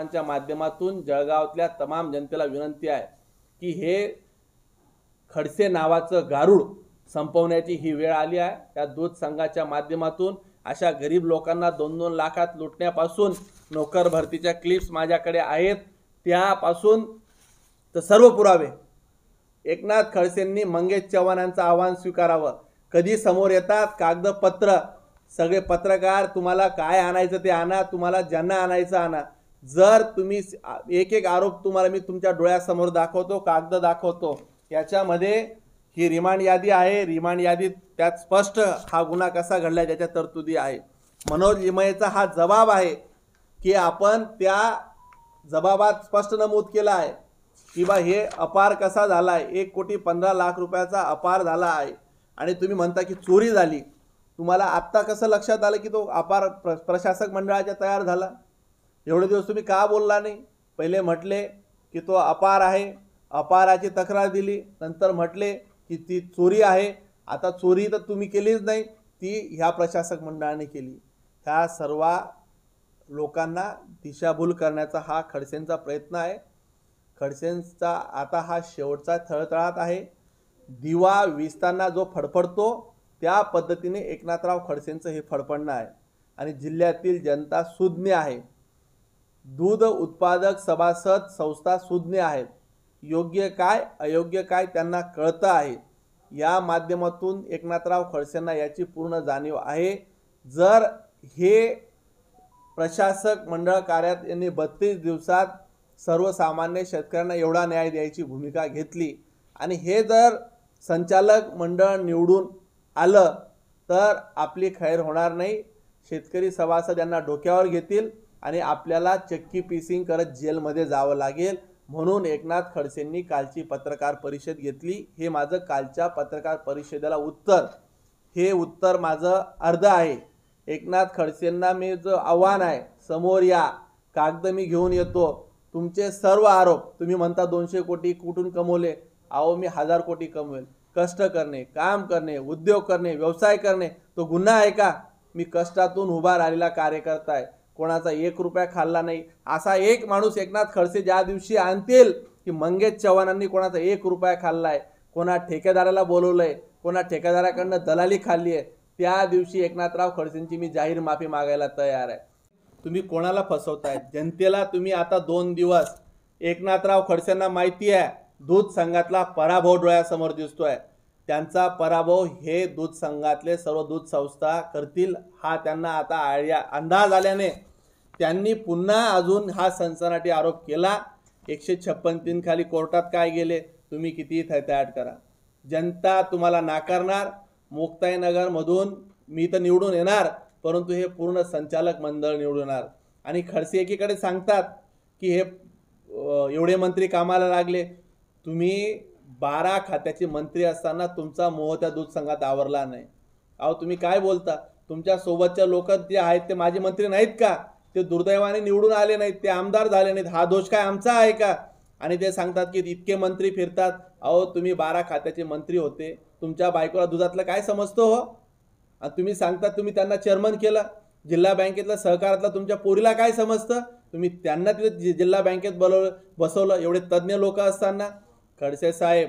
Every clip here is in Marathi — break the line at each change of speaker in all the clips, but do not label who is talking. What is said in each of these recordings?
कार्यक्रमांच्या माध्यमातून जळगावातल्या तमाम जनतेला विनंती आहे की हे खडसे नावाचं गारुड संपवण्याची ही वेळ आली आहे त्या दूध संघाच्या माध्यमातून अशा गरीब लोकांना दोन दोन लाखात लुटण्यापासून नोकर भरतीच्या क्लिप्स माझ्याकडे आहेत त्यापासून तर सर्व पुरावे एकनाथ खडसेंनी मंगेश चव्हाणांचं आव्हान स्वीकारावं कधी समोर येतात कागदपत्र सगळे पत्रकार तुम्हाला काय आणायचं ते आणा तुम्हाला ज्यांना आणायचं आणा जर तुम्ही एक एक आरोप तुम्हाला मी तुमच्या डोळ्यासमोर दाखवतो कागद दाखवतो याच्यामध्ये ही रिमांड यादी आहे रिमांड यादीत त्यात स्पष्ट हा गुन्हा कसा घडला त्याच्या तरतुदी आहे मनोज लिमयेचा हा जबाब आहे की आपण त्या जबाबात स्पष्ट नमूद केला आहे की बा हे अपार कसा झाला आहे एक कोटी पंधरा लाख रुपयाचा अपार झाला आहे आणि तुम्ही म्हणता की चोरी झाली तुम्हाला आत्ता कसं लक्षात आलं की तो अपार प्र प्रशासक मंडळाच्या तयार झाला एवढे दिवस तुम्ही का बोलला नाही पहिले म्हटले की तो अपार आहे अपाराची तक्रार दिली नंतर म्हटले की ती चोरी आहे आता चोरी तर तुम्ही केलीच नाही ती ह्या प्रशासक मंडळाने केली ह्या सर्व लोकांना दिशाभूल करण्याचा हा खडसेंचा प्रयत्न आहे खडसेंचा आता हा शेवटचा थळतळात आहे दिवा विजताना जो फडफडतो त्या पद्धतीने एकनाथराव खडसेंचं हे फडफडणं आहे आणि जिल्ह्यातील जनता सुज्ञ आहे दूध उत्पादक सभासद संस्था सुज्ञ आहेत योग्य काय अयोग्य काय त्यांना कळतं आहे या माध्यमातून एकनाथराव खडसेंना याची पूर्ण जाणीव आहे जर हे प्रशासक मंडळ कार्यात यांनी बत्तीस दिवसात सर्वसामान्य शेतकऱ्यांना एवढा न्याय द्यायची भूमिका घेतली आणि हे जर संचालक मंडळ निवडून आलं तर आपली खैर होणार नाही शेतकरी सभासद यांना डोक्यावर घेतील आणि आपल्याला चक्की पिसिंग करत जेलमध्ये जावं लागेल म्हणून एकनाथ खडसेंनी कालची पत्रकार परिषद घेतली हे माझं कालच्या पत्रकार परिषदेला उत्तर हे उत्तर माझं अर्ध आहे एकनाथ खडसेंना मी जो आव्हान आहे समोर या कागद मी घेऊन येतो तुमचे सर्व आरोप तुम्ही म्हणता दोनशे कोटी कुठून कमवले आहो मी हजार कोटी कमवेल कष्ट करणे काम करणे उद्योग करणे व्यवसाय करणे तो गुन्हा आहे का मी कष्टातून उभा राहिलेला कार्यकर्ता आहे कोणाचा एक रुपया खाल्ला नाही असा एक माणूस एकनाथ खडसे ज्या दिवशी आणतील की मंगेश चव्हाणांनी कोणाचा एक रुपया खाल्ला आहे कोणा ठेकेदाराला बोलवलं आहे कोणा ठेकेदाराकडनं दलाली खाल्ली आहे त्या दिवशी एकनाथराव खडसेंची मी जाहीर माफी मागायला तयार आहे तुम्ही कोणाला फसवताय जनतेला तुम्ही आता दोन दिवस एकनाथराव खडसेंना माहिती आहे दूध संघातला पराभव डोळ्यासमोर दिसतोय त्यांचा पराभव हे दूध संघातले सर्व दूध संस्था करतील हा त्यांना आता आळ्या अंदाज आल्याने त्यांनी पुन्हा अजून हा सनसनाटी आरोप केला एकशे छप्पन तीन खाली कोर्टात काय गेले तुम्ही कितीही थैथाट करा जनता तुम्हाला नाकारणार मुक्ताईनगरमधून मी तर निवडून येणार परंतु हे पूर्ण संचालक मंडळ निवडून येणार आणि खडसे एकीकडे सांगतात की हे एवढे मंत्री कामाला लागले तुम्ही बारा खात्याचे मंत्री असताना तुमचा मोह त्या दूध संघात आवरला नाही अहो तुम्ही काय बोलता तुमच्या लोक जे आहेत ते माझे मंत्री नाहीत का ते दुर्दैवाने निवडून आले नाहीत ते आमदार झाले नाहीत हा दोष काय आमचा आहे का आणि ते सांगतात की इतके मंत्री फिरतात अहो तुम्ही बारा खात्याचे मंत्री होते तुमच्या बायकोला दुधातलं काय समजतो हो आणि तुम्ही सांगतात तुम्ही त्यांना चेअरमन केलं जिल्हा बँकेतल्या सहकारातला तुमच्या पोरीला काय समजतं तुम्ही त्यांना तिथे जिल्हा बँकेत बोलवलं बसवलं एवढे तज्ज्ञ लोक असताना खडसे साहेब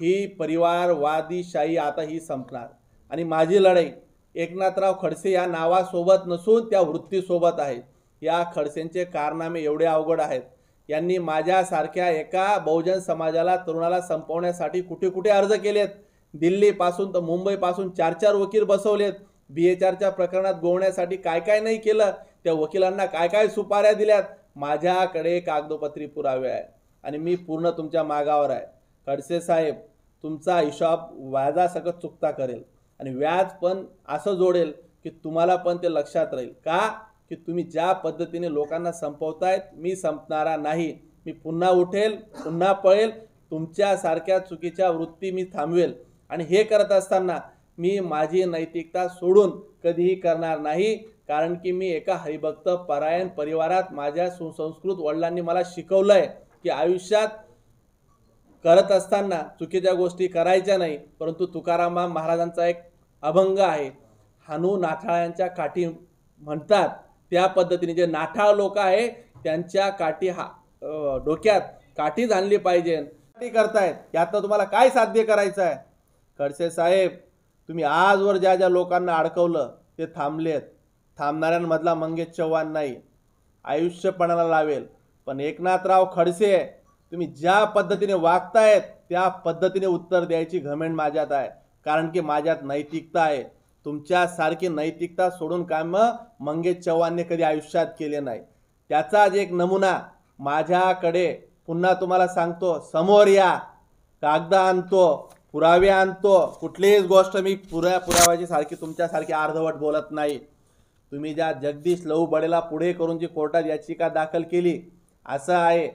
ही परिवारवादीशाही आता ही संपणार आणि माझी लढाई एकनाथराव खडसे या नावासोबत नसून त्या वृत्तीसोबत आहेत या खडसेंचे कारनामे एवढे अवघड आहेत यांनी माझ्यासारख्या एका बहुजन समाजाला तरुणाला संपवण्यासाठी कुठे कुठे अर्ज केलेत दिल्लीपासून तर मुंबईपासून चार चार वकील बसवलेत बी एच आरच्या प्रकरणात गोवण्यासाठी काय काय नाही केलं त्या वकिलांना काय काय सुपाऱ्या दिल्यात माझ्याकडे कागदोपत्री पुरावे आहे आणि मी पूर्ण तुमच्या मागावर आहे खडसे साहेब तुमचा हिशोब वायदा चुकता करेल आणि व्याज पण असं जोडेल की तुम्हाला पण ते लक्षात राहील का की तुम्ही ज्या पद्धतीने लोकांना संपवतायत मी संपणारा नाही मी पुन्हा उठेल पुन्हा पळेल तुमच्यासारख्या चुकीच्या वृत्ती मी थांबवेल आणि हे करत असताना मी माझी नैतिकता सोडून कधीही करणार नाही कारण की मी एका हरिभक्त परायण परिवारात माझ्या सुसंस्कृत वडिलांनी मला शिकवलं आहे की आयुष्यात करत असताना चुकीच्या गोष्टी करायच्या नाही परंतु तुकाराम महाराजांचा एक अभंग आहे हानू नाथाळ्यांच्या काठी म्हणतात त्या पद्धतीने जे नाठाळ लोक आहे त्यांच्या काठी हा डोक्यात काठी आणली पाहिजे काठी करतायत यातनं तुम्हाला काय साध्य करायचं आहे खडसे साहेब तुम्ही आजवर ज्या ज्या लोकांना अडकवलं ते थांबलेत थांबणाऱ्यांमधला मंगेश चव्हाण नाही आयुष्यपणाला लावेल पण एकनाथराव खडसे तुम्ही ज्या पद्धतीने वागतायत त्या पद्धतीने उत्तर द्यायची घमेंट माझ्यात आहे कारण की माझ्यात नैतिकता आहे तुमच्यासारखी नैतिकता सोडून काम मंगेश चव्हाणने कधी आयुष्यात केले नाही त्याचाच एक नमुना माझ्याकडे पुन्हा तुम्हाला सांगतो समोर या कागद आणतो पुरावे आणतो कुठलीच गोष्ट मी पुरा पुराव्याची सारखी तुमच्यासारखी अर्धवट बोलत नाही तुम्ही ज्या जगदीश लहू बडेला पुढे करून जी कोर्टात याचिका दाखल केली असं आहे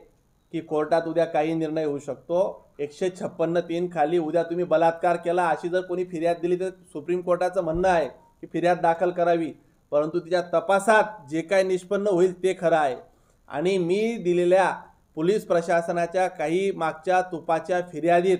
की कोर्टात उद्या काही निर्णय होऊ शकतो एकशे छप्पन्न तीन खाली उद्या तुम्ही बलात्कार केला अशी जर कोणी फिर्याद दिली तर सुप्रीम कोर्टाचं म्हणणं आहे की फिर्याद दाखल करावी परंतु तिच्या तपासात जे काय निष्पन्न होईल ते खरं आहे आणि मी दिलेल्या पोलीस प्रशासनाच्या काही मागच्या तुपाच्या फिर्यादीत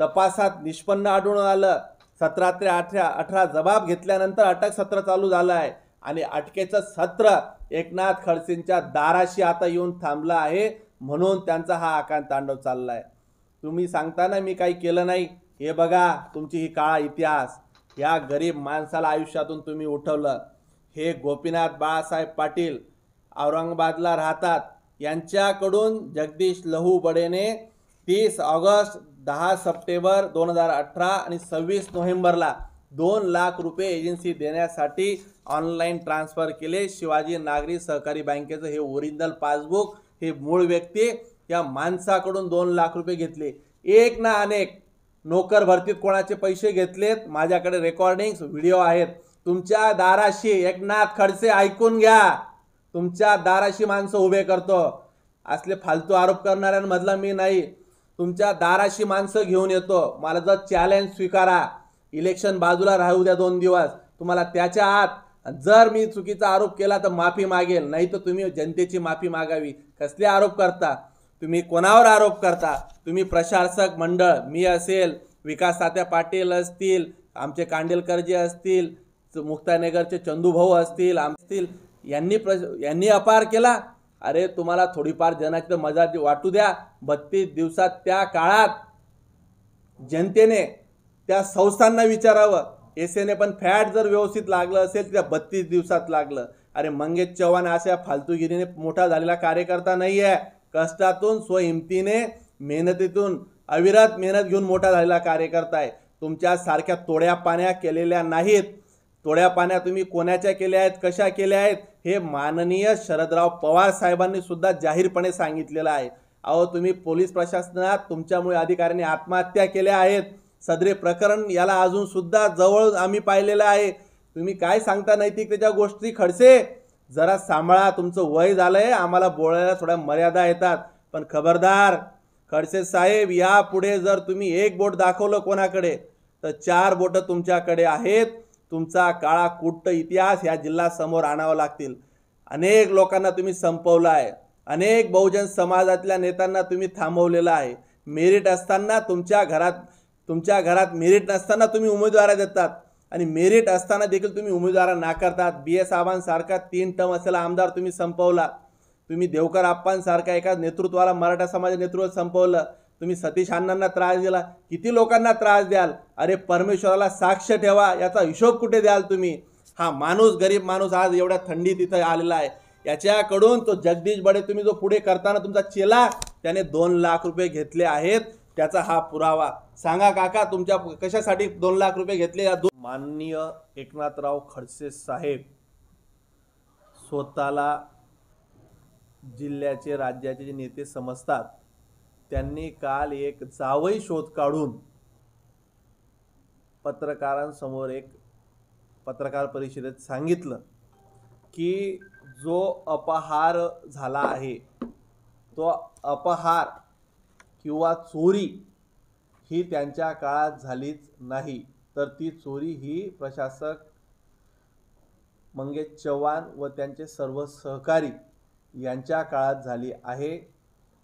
तपासात निष्पन्न आढळून आलं सतरा ते अठरा अठरा जबाब घेतल्यानंतर अटक सत्र चालू झालं आहे आणि अटकेचं सत्र एकनाथ खडसेंच्या दाराशी आता येऊन थांबलं आहे म्हणून त्यांचा हा आकांत तांडव चालला आहे तुम्ही सांगताना मी काही केलं नाही हे बघा तुमची ही काळा इतिहास या गरीब माणसाला आयुष्यातून तुम्ही उठवलं हे गोपीनाथ बाळासाहेब पाटील औरंगाबादला राहतात यांच्याकडून जगदीश लहू बडेने तीस ऑगस्ट दहा सप्टेंबर दोन हजार अठरा आणि सव्वीस नोव्हेंबरला दोन लाख रुपये एजन्सी देण्यासाठी ऑनलाईन ट्रान्स्फर केले शिवाजी नागरी सहकारी बँकेचं हे ओरिजिनल पासबुक हे मूळ व्यक्ती या माणसाकडून दोन लाख रुपये घेतले एक ना अनेक नोकर भरतीत कोणाचे पैसे घेतलेत माझ्याकडे रेकॉर्डिंग्स व्हिडिओ आहेत तुमच्या दाराशी एकनाथ खडसे ऐकून घ्या तुमच्या दाराशी माणसं उभे करतो असले फालतू आरोप करणाऱ्यांमधला मी नाही तुमच्या दाराशी माणसं घेऊन येतो मला जर चॅलेंज स्वीकारा इलेक्शन बाजूला राहू द्या दोन दिवस तुम्हाला त्याच्या आत जर मी चुकीचा आरोप केला तर माफी मागेल नाही तर तुम्ही जनतेची माफी मागावी कसले आरोप करता तुम्ही कोणावर आरोप करता तुम्ही प्रशासक मंडळ मी असेल विकास सात्या पाटील असतील आमचे कांडेलकरजी असतील मुक्तानेगरचे चंदूभाऊ असतील असतील यांनी प्रश यांनी अपार केला अरे तुम्हाला थोडीफार जनाची तर मजा वाटू द्या बत्तीस दिवसात त्या काळात जनतेने त्या संस्थांना विचारावं एस एने पण फॅट जर व्यवस्थित लागलं असेल तर बत्तीस दिवसात लागलं अरे मंगेश चव्हाण अशा फालतूगिरीने मोठा झालेला कार्यकर्ता नाही आहे कष्टातून स्वहिमतीने मेहनतीतून अविरत मेहनत घेऊन मोठा झालेला कार्यकर्ता आहे तुमच्या सारख्या तोड्या पाण्या केलेल्या नाहीत तोड्या पाण्या तुम्ही कोणाच्या केल्या आहेत कशा केल्या आहेत हे माननीय शरदराव पवार साहेबांनी सुद्धा जाहीरपणे सांगितलेलं आहे अहो तुम्ही पोलीस प्रशासनात तुमच्यामुळे अधिकाऱ्यांनी आत्महत्या केल्या आहेत सदरे प्रकरण याला अजून सुद्धा जवळ आम्ही पाहिलेलं आहे तुम्ही काय सांगता त्याच्या गोष्टी खडसे जरा सांभाळा तुमचं वय झालं आहे आम्हाला बोलायला थोड्या मर्यादा येतात पण खबरदार खडसे साहेब यापुढे जर तुम्ही एक बोट दाखवलं कोणाकडे तर चार बोटं तुमच्याकडे आहेत तुमचा काळा कुट्ट इतिहास ह्या जिल्हा समोर आणावा लागतील अनेक लोकांना तुम्ही संपवलं आहे अनेक बहुजन समाजातल्या नेत्यांना तुम्ही थांबवलेलं आहे मेरिट असताना तुमच्या घरात तुमच्या घरात मेरिट नसताना तुम्ही उमेदवारा देतात आणि मेरिट असताना देखील तुम्ही उमेदवारा नाकारतात बी एस आव्हानसारखा तीन टर्म असलेला आमदार तुम्ही संपवला तुम्ही देवकर आप्पांसारखा एका नेतृत्वाला मराठा समाज नेतृत्व संपवलं तुम्ही सतीश अण्णांना त्रास दिला किती लोकांना त्रास द्याल अरे परमेश्वराला साक्ष ठेवा याचा हिशोब कुठे द्याल तुम्ही हा माणूस गरीब माणूस आज एवढ्या थंडीत इथं आलेला आहे याच्याकडून तो जगदीश बडे तुम्ही जो पुढे करताना तुमचा चेला त्याने दोन लाख रुपये घेतले आहेत त्याचा हा पुरावा सांगा काका तुमच्या कशासाठी दोन लाख रुपये घेतले या दोन माननीय एकनाथराव खडसे साहेब स्वतःला जिल्ह्याचे राज्याचे जे नेते समजतात त्यांनी काल एक जावई शोध काढून पत्रकारांसमोर एक पत्रकार परिषदेत सांगितलं की जो अपहार झाला आहे तो अपहार किंवा चोरी ही त्यांच्या काळात झालीच नाही तर ती चोरी ही प्रशासक मंगेश चव्हाण व त्यांचे सर्व सहकारी यांच्या काळात झाली आहे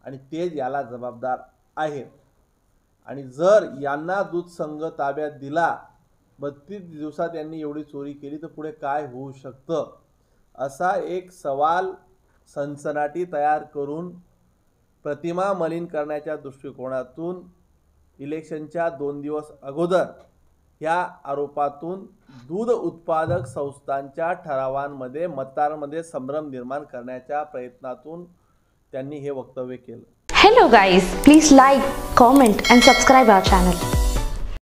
आणि तेच याला जबाबदार आहे आणि जर यांना दूध संघ ताब्यात दिला बत्तीस दिवसात यांनी एवढी चोरी केली तर पुढे काय होऊ शकतं असा एक सवाल सनसनाटी तयार करून प्रतिमा मलिन करण्याच्या दृष्टिकोनातून इलेक्शनच्या दोन दिवस अगोदर या आरोपातून दूध उत्पादक संस्थांच्या ठरावांमध्ये मतदारांमध्ये संभ्रम निर्माण करण्याच्या प्रयत्नातून त्यांनी हे वक्तव्य केलं hello guys please like comment and subscribe our channel